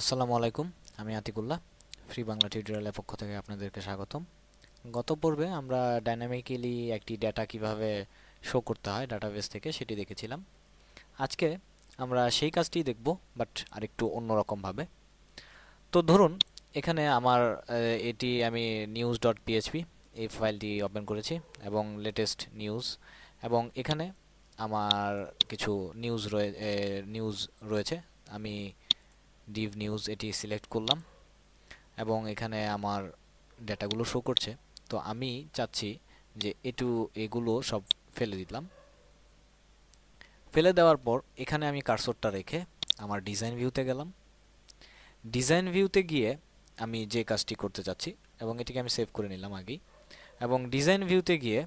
আসসালামু আলাইকুম আমি আতিকুল্লাহ ফ্রি বাংলা টিউটোরিয়ালের পক্ষ থেকে আপনাদেরকে স্বাগতম গত পর্বে আমরা ডাইনামিক্যালি একটি ডেটা কিভাবে শো করতে হয় ডাটাবেস থেকে সেটি দেখেছিলাম আজকে আমরা সেই কাজটি দেখব বাট আরেকটু অন্যরকমভাবে তো ধরুন এখানে আমার এটি আমি নিউজ ডট পিএইচপি এই ফাইলটি ওপেন করেছি এবং লেটেস্ট নিউজ এবং এখানে আমার কিছু নিউজ রয়ে নিউজ রয়েছে আমি ডিভ নিউজ এটি সিলেক্ট করলাম এবং এখানে আমার ডেটাগুলো শো করছে তো আমি চাচ্ছি যে এটু এগুলো সব ফেলে দিলাম ফেলে দেওয়ার পর এখানে আমি কারসরটা রেখে আমার ডিজাইন ভিউতে গেলাম ডিজাইন ভিউতে গিয়ে আমি যে কাজটি করতে চাচ্ছি এবং এটিকে আমি সেভ করে নিলাম আগেই এবং ডিজাইন ভিউতে গিয়ে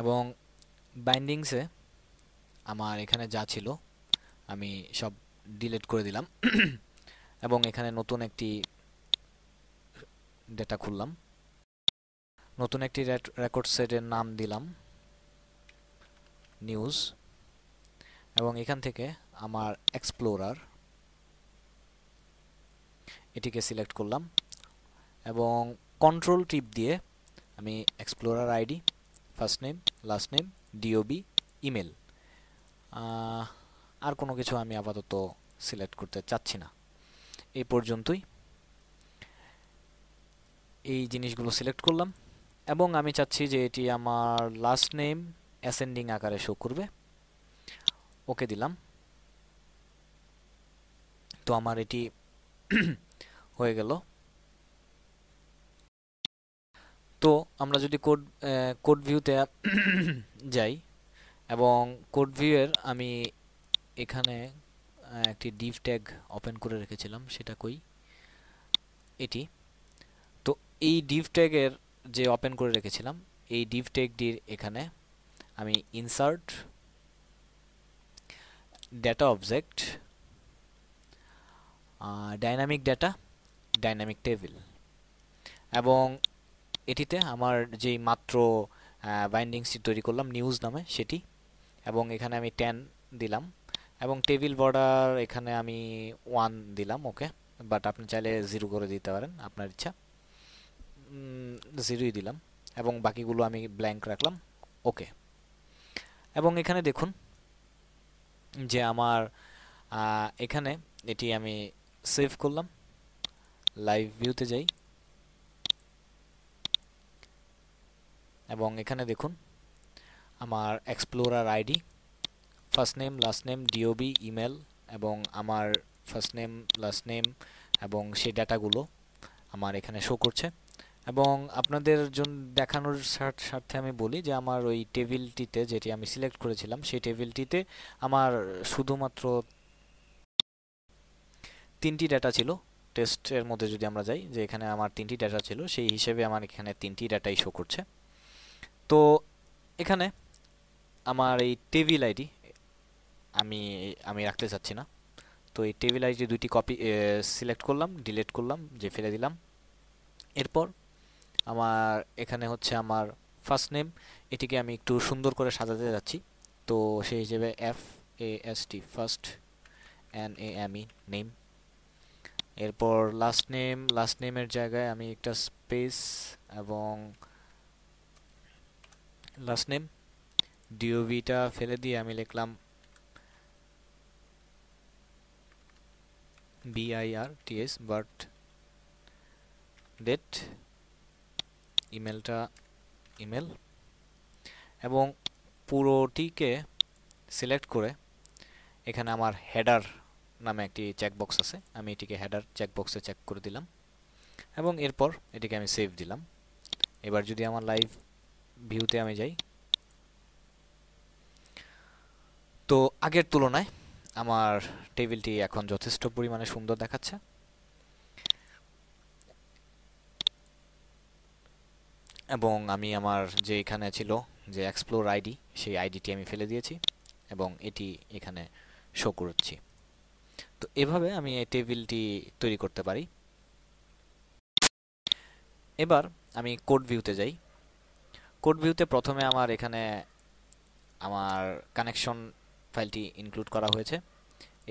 এবং বাইন্ডিংসে আমার এখানে যা ছিল আমি সব ডিলেট করে দিলাম এবং এখানে নতুন একটি ডেটা খুললাম নতুন একটি রেকর্ড সেটের নাম দিলাম নিউজ এবং এখান থেকে আমার এক্সপ্লোরার এটিকে সিলেক্ট করলাম এবং কন্ট্রোল টিপ দিয়ে আমি explorer ID first name last name DOB email আর কোনো কিছু আমি আপাতত সিলেক্ট করতে চাচ্ছি না এই পর্যন্তই এই জিনিসগুলো সিলেক্ট করলাম এবং আমি চাচ্ছি যে এটি আমার লাস্ট নেম অ্যাসেন্ডিং আকারে শো করবে ওকে দিলাম তো আমার এটি হয়ে গেল তো আমরা যদি কোড কোড ভিউতে যাই এবং কোড ভিউয়ের আমি এখানে একটি ডিভ ট্যাগ ওপেন করে রেখেছিলাম সেটা কই এটি তো এই ডিভ ট্যাগের যে ওপেন করে রেখেছিলাম এই ডিভ ট্যাগটির এখানে আমি insert data object dynamic data dynamic table এবং এটিতে আমার যেই মাত্র বাইন্ডিংসটি তৈরি করলাম নিউজ নামে সেটি এবং এখানে আমি টেন দিলাম এবং টেবিল বর্ডার এখানে আমি ওয়ান দিলাম ওকে বাট আপনি চাইলে জিরো করে দিতে পারেন আপনার ইচ্ছা জিরোই দিলাম এবং বাকিগুলো আমি ব্ল্যাঙ্ক রাখলাম ওকে এবং এখানে দেখুন যে আমার এখানে এটি আমি সেভ করলাম লাইভ ভিউতে যাই এবং এখানে দেখুন আমার explorer ID first name last name DOB email এবং আমার ফার্স্ট নেম লাস্ট নেম এবং সেই ডাটাগুলো আমার এখানে শো করছে এবং আপনাদের জন্য দেখানোর স্বার্থে আমি বলি যে আমার ওই টেবিলটিতে যেটি আমি সিলেক্ট করেছিলাম সেই টেবিলটিতে আমার শুধুমাত্র তিনটি ডাটা ছিল টেস্টের মধ্যে যদি আমরা যাই যে এখানে আমার তিনটি ডাটা ছিল সেই হিসেবে আমার এখানে তিনটি ডাটাই শো করছে তো এখানে আমার এই টেবিল আইডি আমি আমি রাখতে চাচ্ছি না তো এই টেবিল আইডি দুইটি কপি সিলেক্ট করলাম ডিলেট করলাম যে ফেলে দিলাম এরপর আমার এখানে হচ্ছে আমার ফার্স্ট নেম এটিকে আমি একটু সুন্দর করে সাজাতে যাচ্ছি তো সেই হিসেবে F A S T first N A M E name এরপর লাস্ট নেম লাস্ট নেমের জায়গায় আমি একটা স্পেস এবং লাস্ট নেম ডিওভিটা ফেলে দিয়ে আমি লিখলাম বিআইআরটিএস বার্ট ডেট ইমেলটা ইমেল এবং পুরোটিকে সিলেক্ট করে এখানে আমার হেডার নামে একটি চেকবক্স আছে আমি এটিকে হেডার চেকবক্সে চেক করে দিলাম এবং এরপর এটিকে আমি সেভ দিলাম এবার যদি আমার লাইভ ভিউতে আমি যাই তো আগের তুলনায় আমার টেবিলটি এখন যথেষ্ট পরিমাণে সুন্দর দেখাচ্ছে এবং আমি আমার যে এখানে ছিল যে এক্সপ্লোর আইডি সেই আইডিটি আমি ফেলে দিয়েছি এবং এটি এখানে শো করছি তো এভাবে আমি এই টেবিলটি তৈরি করতে পারি এবার আমি কোড ভিউতে যাই কোড ভিউতে প্রথমে আমার এখানে আমার কানেকশন ফাইলটি ইনক্লুড করা হয়েছে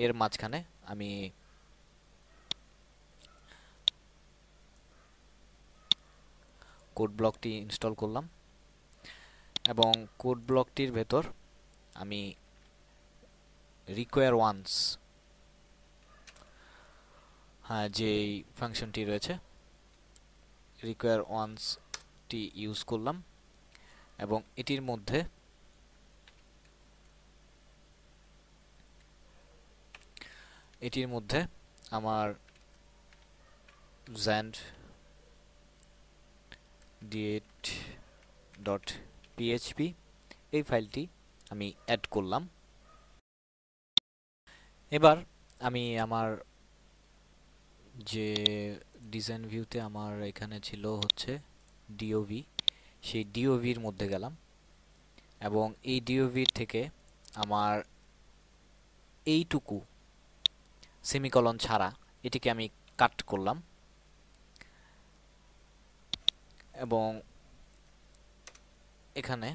এর মাঝখানে আমি কোড ব্লকটি ইনস্টল করলাম এবং কোড ব্লকটির ভেতর আমি রিকোয়ার ওয়ান্স হ্যাঁ যেই ফাংশনটি রয়েছে রিকোয়ার ওয়ান্সটি ইউজ করলাম এবং এটির মধ্যে এটির মধ্যে আমার জ্যান্ড ডিএট ডট পিএইচপি এই ফাইলটি আমি অ্যাড করলাম এবার আমি আমার যে ডিজাইন ভিউতে আমার এখানে ছিল হচ্ছে ডিওভি সেই ডিওভির মধ্যে গেলাম এবং এই ডিওভির থেকে আমার এইটুকু সেমিকলন ছাড়া এটিকে আমি কাট করলাম এবং এখানে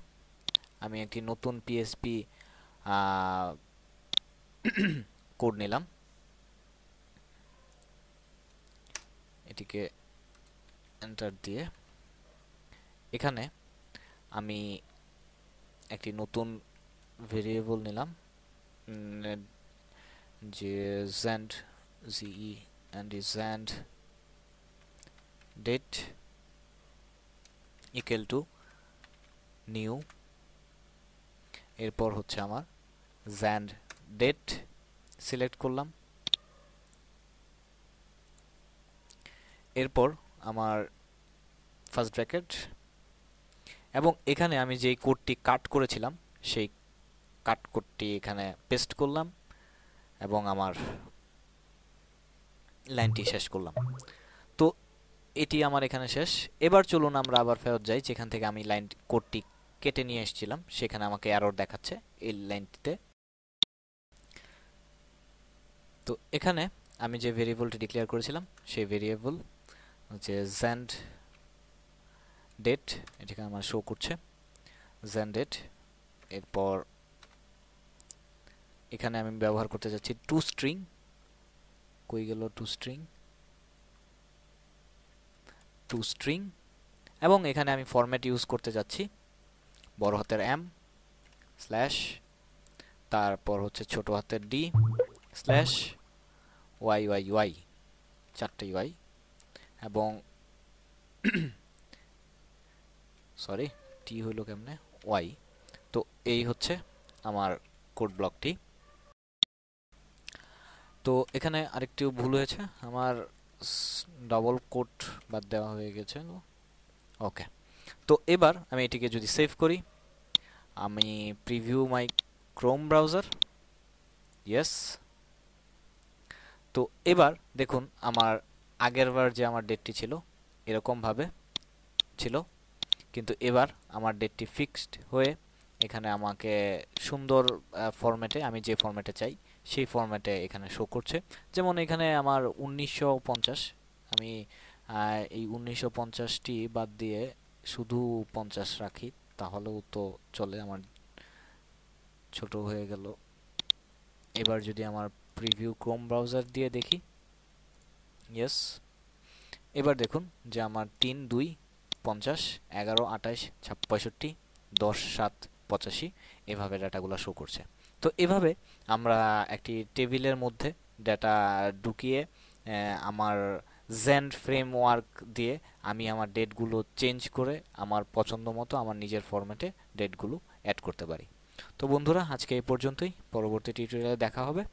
আমি একটি নতুন পিএসপি কোড নিলাম এটিকে এন্টার দিয়ে এখানে আমি একটি নতুন ভেরিয়েবল নিলাম যে জেন্ড জিই অ্যান্ড জেন্ড ডেট ইকুয়াল টু নিউ এরপর হচ্ছে আমার জ্যান্ড ডেট সিলেক্ট করলাম এরপর আমার ফার্স্ট ব্র্যাকেট এবং এখানে আমি যেই কোডটি কাট করেছিলাম সেই কাট কোডটি এখানে পেস্ট করলাম এবং আমার লাইনটি শেষ করলাম তো এটি আমার এখানে শেষ এবার চলুন আমরা আবার ফেরত যাই যেখান থেকে আমি লাইন কোডটি কেটে নিয়ে এসেছিলাম সেখানে আমাকে অ্যারোর দেখাচ্ছে এই লাইনটিতে তো এখানে আমি যে ভেরিয়েবলটি ডিক্লেয়ার করেছিলাম সেই ভেরিয়েবল হচ্ছে জ্যান্ড ডেট এটিকে আমার শো করছে জ্যান্ড ডেট এরপর এখানে আমি ব্যবহার করতে যাচ্ছি টু স্ট্রিং কই গেল টু স্ট্রিং টু স্ট্রিং এবং এখানে আমি ফরম্যাট ইউজ করতে যাচ্ছি বড় হাতের এম স্ল্যাশ তারপর হচ্ছে ছোট হাতের D slash Y Y Y চারটে ওয়াই এবং সরি টি হলো কেমনে ওয়াই তো এই হচ্ছে আমার কোড ব্লকটি তো এখানে আরেকটি ভুল হয়েছে আমার ডবল কোট বাদ দেওয়া হয়ে গেছে ওকে তো এবার আমি এটিকে যদি সেভ করি আমি preview my Chrome browser yes তো এবার দেখুন আমার আগেরবার যে আমার ডেটটি ছিল এরকমভাবে ছিল কিন্তু এবার আমার ডেটটি ফিক্সড হয়ে এখানে আমাকে সুন্দর ফরম্যাটে আমি যে ফরম্যাটে চাই সেই ফরম্যাটে এখানে শো করছে যেমন এখানে আমার উনিশশো আমি এই উনিশশো বাদ দিয়ে শুধু পঞ্চাশ রাখি তাহলেও তো চলে আমার ছোট হয়ে গেল এবার যদি আমার প্রিভিউ ক্রোম ব্রাউজার দিয়ে দেখি ইয়েস এবার দেখুন যে আমার তিন দুই পঞ্চাশ এগারো আঠাশ পঁয়ষট্টি দশ সাত পঁচাশি এভাবে ডাটাগুলো শো করছে তো এভাবে আমরা একটি টেবিলের মধ্যে ডেটা ঢুকিয়ে আমার জেন্ড ফ্রেমওয়ার্ক দিয়ে আমি আমার ডেটগুলো চেঞ্জ করে আমার পছন্দ মতো আমার নিজের ফরম্যাটে ডেটগুলো অ্যাড করতে পারি তো বন্ধুরা আজকে এই পর্যন্তই পরবর্তী টিউটোরিয়ালে দেখা হবে